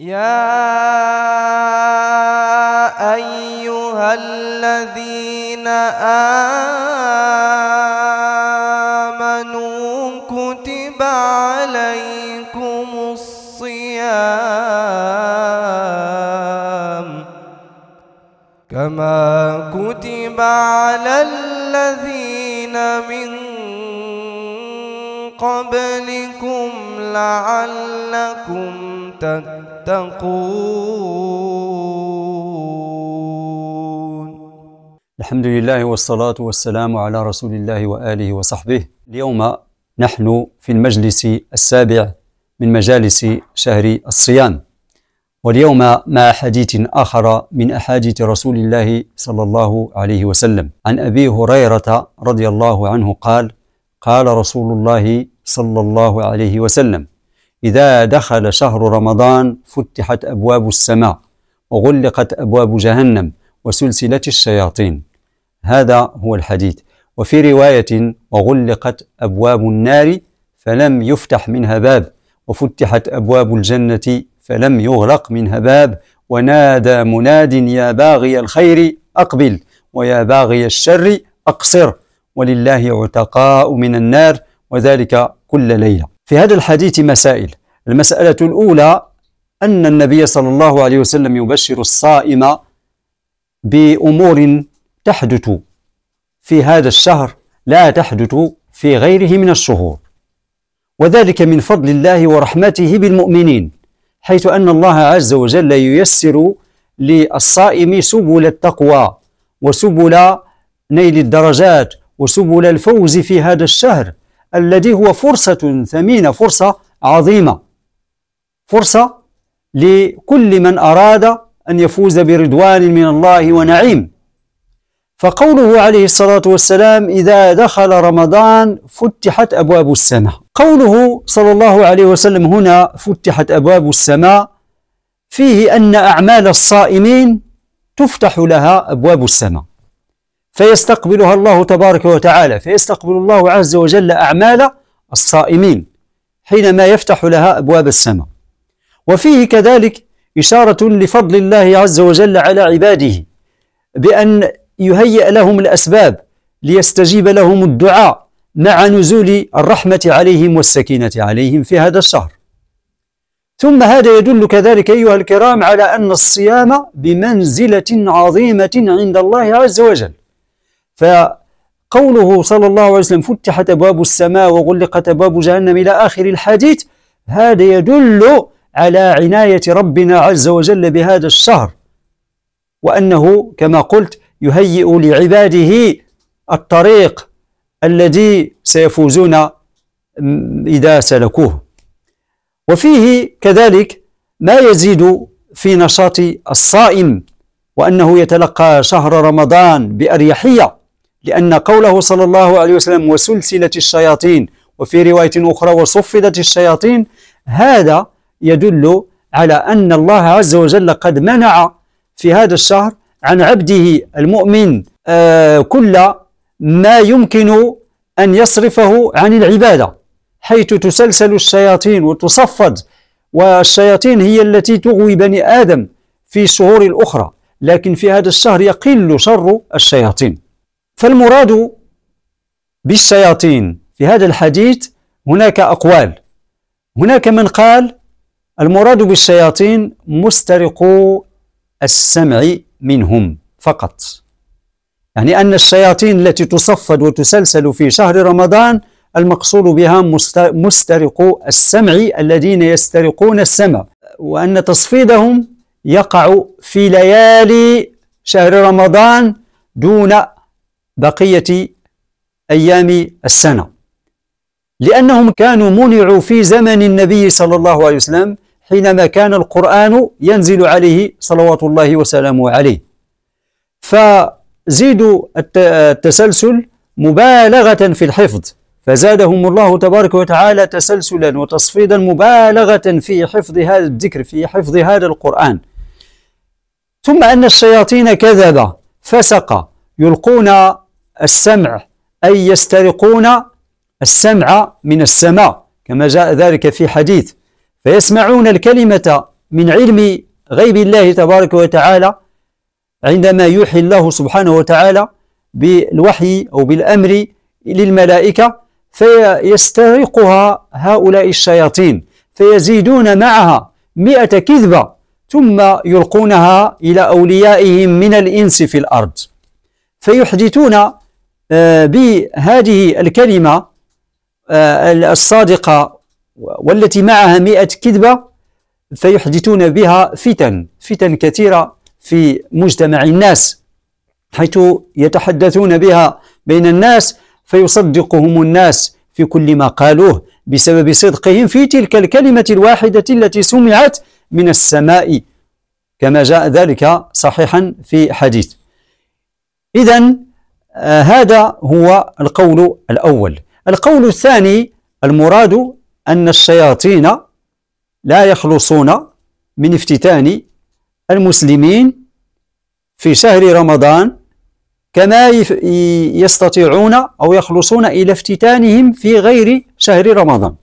يا أيها الذين آمنوا كتب عليكم الصيام كما كتب على الذين من قبلكم لعلكم تتقون الحمد لله والصلاة والسلام على رسول الله وآله وصحبه اليوم نحن في المجلس السابع من مجالس شهر الصيام واليوم مع حديث آخر من أحاديث رسول الله صلى الله عليه وسلم عن أبي هريرة رضي الله عنه قال قال رسول الله صلى الله عليه وسلم إذا دخل شهر رمضان فتحت أبواب السماء وغلقت أبواب جهنم وسلسلة الشياطين هذا هو الحديث وفي رواية وغلقت أبواب النار فلم يفتح منها باب وفتحت أبواب الجنة فلم يغلق منها باب ونادى مناد يا باغي الخير أقبل ويا باغي الشر أقصر ولله عتقاء من النار وذلك كل ليله في هذا الحديث مسائل المسألة الأولى أن النبي صلى الله عليه وسلم يبشر الصائم بأمور تحدث في هذا الشهر لا تحدث في غيره من الشهور وذلك من فضل الله ورحمته بالمؤمنين حيث أن الله عز وجل ييسر للصائم سبل التقوى وسبل نيل الدرجات وسبل الفوز في هذا الشهر الذي هو فرصة ثمينة فرصة عظيمة فرصة لكل من أراد أن يفوز برضوان من الله ونعيم فقوله عليه الصلاة والسلام إذا دخل رمضان فتحت أبواب السماء قوله صلى الله عليه وسلم هنا فتحت أبواب السماء فيه أن أعمال الصائمين تفتح لها أبواب السماء فيستقبلها الله تبارك وتعالى فيستقبل الله عز وجل أعمال الصائمين حينما يفتح لها أبواب السماء وفيه كذلك إشارة لفضل الله عز وجل على عباده بأن يهيئ لهم الأسباب ليستجيب لهم الدعاء مع نزول الرحمة عليهم والسكينة عليهم في هذا الشهر ثم هذا يدل كذلك أيها الكرام على أن الصيام بمنزلة عظيمة عند الله عز وجل فقوله صلى الله عليه وسلم فتحت أبواب السماء وغلقت أبواب جهنم إلى آخر الحديث هذا يدل على عناية ربنا عز وجل بهذا الشهر وأنه كما قلت يهيئ لعباده الطريق الذي سيفوزون إذا سلكوه وفيه كذلك ما يزيد في نشاط الصائم وأنه يتلقى شهر رمضان بأريحية لأن قوله صلى الله عليه وسلم وسلسلة الشياطين وفي رواية أخرى وصفدت الشياطين هذا يدل على أن الله عز وجل قد منع في هذا الشهر عن عبده المؤمن آه، كل ما يمكن أن يصرفه عن العبادة حيث تسلسل الشياطين وتصفد والشياطين هي التي تغوي بني آدم في الشهور الأخرى لكن في هذا الشهر يقل شر الشياطين فالمراد بالشياطين في هذا الحديث هناك أقوال هناك من قال المراد بالشياطين مسترقو السمع منهم فقط يعني أن الشياطين التي تصفد وتسلسل في شهر رمضان المقصود بها مسترقو السمع الذين يسترقون السمع وأن تصفيدهم يقع في ليالي شهر رمضان دون بقية أيام السنة لأنهم كانوا منعوا في زمن النبي صلى الله عليه وسلم حينما كان القرآن ينزل عليه صلوات الله وسلامه عليه فزيدوا التسلسل مبالغة في الحفظ فزادهم الله تبارك وتعالى تسلسلا وتصفيدا مبالغة في حفظ هذا الذكر في حفظ هذا القرآن ثم أن الشياطين كذب فسق يلقون السمع أي يسترقون السمع من السماء كما جاء ذلك في حديث فيسمعون الكلمة من علم غيب الله تبارك وتعالى عندما يوحي الله سبحانه وتعالى بالوحي أو بالأمر للملائكة فيسترقها هؤلاء الشياطين فيزيدون معها مئة كذبة ثم يلقونها إلى أوليائهم من الإنس في الأرض فيحدثون آه، بهذه الكلمة آه، الصادقة والتي معها مئة كذبة فيحدثون بها فتن فتن كثيرة في مجتمع الناس حيث يتحدثون بها بين الناس فيصدقهم الناس في كل ما قالوه بسبب صدقهم في تلك الكلمة الواحدة التي سمعت من السماء كما جاء ذلك صحيحا في حديث إذا آه هذا هو القول الأول القول الثاني المراد أن الشياطين لا يخلصون من افتتان المسلمين في شهر رمضان كما يستطيعون أو يخلصون إلى افتتانهم في غير شهر رمضان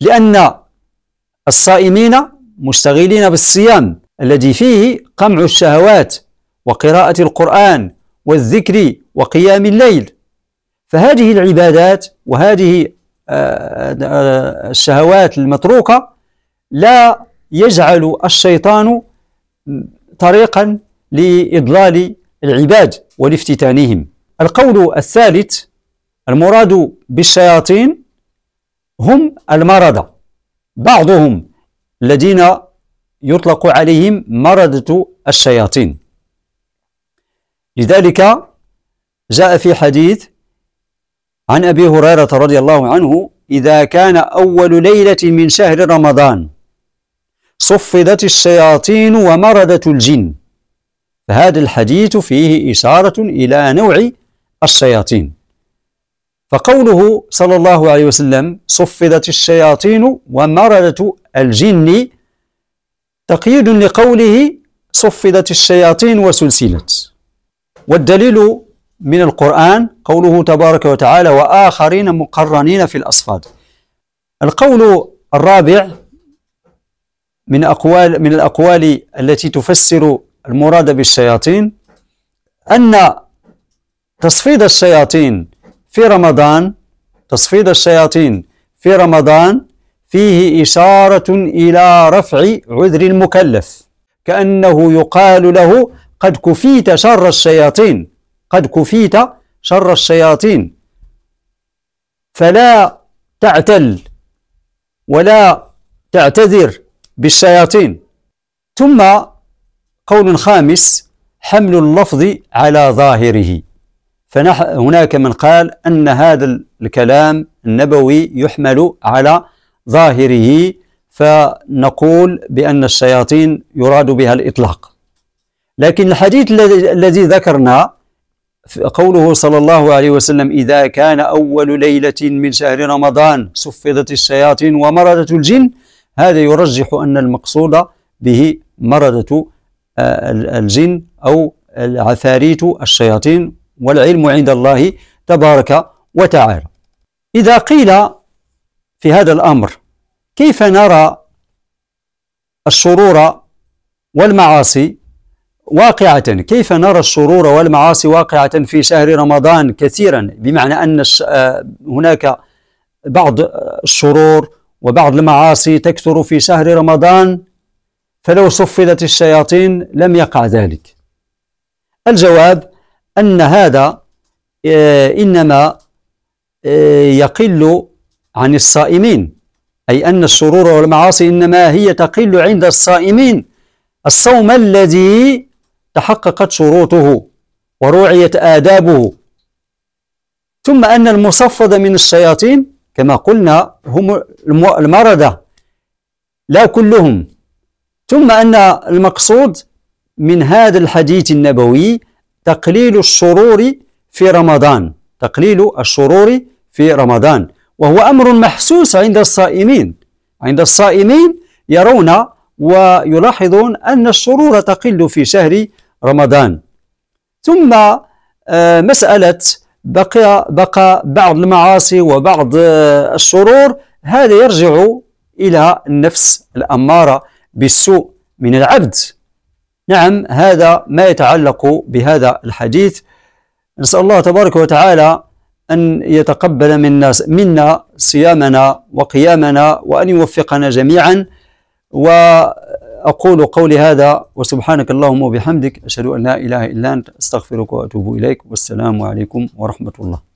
لأن الصائمين مشتغلين بالصيام الذي فيه قمع الشهوات وقراءة القرآن والذكر وقيام الليل فهذه العبادات وهذه آه، آه، الشهوات المتروكة لا يجعل الشيطان طريقا لإضلال العباد ولافتتانهم القول الثالث المراد بالشياطين هم المرضى بعضهم الذين يطلق عليهم مرضة الشياطين لذلك جاء في حديث عن أبي هريرة رضي الله عنه إذا كان أول ليلة من شهر رمضان صفدت الشياطين ومردت الجن فهذا الحديث فيه إشارة إلى نوع الشياطين فقوله صلى الله عليه وسلم صفدت الشياطين ومردت الجن تقييد لقوله صفدت الشياطين وسلسلت والدليل من القرآن قوله تبارك وتعالى وآخرين مقرنين في الأصفاد القول الرابع من أقوال من الأقوال التي تفسر المراد بالشياطين أن تصفيد الشياطين في رمضان تصفيد الشياطين في رمضان فيه إشارة إلى رفع عذر المكلف كأنه يقال له قد كفيت شر الشياطين قد كفيت شر الشياطين فلا تعتل ولا تعتذر بالشياطين ثم قول خامس حمل اللفظ على ظاهره فهناك من قال أن هذا الكلام النبوي يحمل على ظاهره فنقول بأن الشياطين يراد بها الإطلاق لكن الحديث الذي ذكرنا قوله صلى الله عليه وسلم إذا كان أول ليلة من شهر رمضان سفضت الشياطين ومرضة الجن هذا يرجح أن المقصود به مرضة آه، الجن أو العفاريت الشياطين والعلم عند الله تبارك وتعالى إذا قيل في هذا الأمر كيف نرى الشرور والمعاصي واقعة كيف نرى الشرور والمعاصي واقعة في شهر رمضان كثيرا بمعنى أن آه، هناك بعض الشرور وبعض المعاصي تكثر في شهر رمضان فلو صفدت الشياطين لم يقع ذلك الجواب أن هذا آه، إنما آه، يقل عن الصائمين أي أن الشرور والمعاصي إنما هي تقل عند الصائمين الصوم الذي تحققت شروطه ورعيت آدابه ثم أن المصفد من الشياطين كما قلنا هم المردة لا كلهم ثم أن المقصود من هذا الحديث النبوي تقليل الشرور في رمضان تقليل الشرور في رمضان وهو أمر محسوس عند الصائمين عند الصائمين يرون ويلاحظون أن الشرور تقل في شهر رمضان ثم آه، مسألة بقى, بقى بعض المعاصي وبعض آه، الشرور هذا يرجع إلى النفس الأمارة بالسوء من العبد نعم هذا ما يتعلق بهذا الحديث نسأل الله تبارك وتعالى أن يتقبل منا منا صيامنا وقيامنا وأن يوفقنا جميعا و آه، أقول قولي هذا وسبحانك اللهم وبحمدك أشهد أن لا إله إلا أنت أستغفرك وأتوب إليك والسلام عليكم ورحمة الله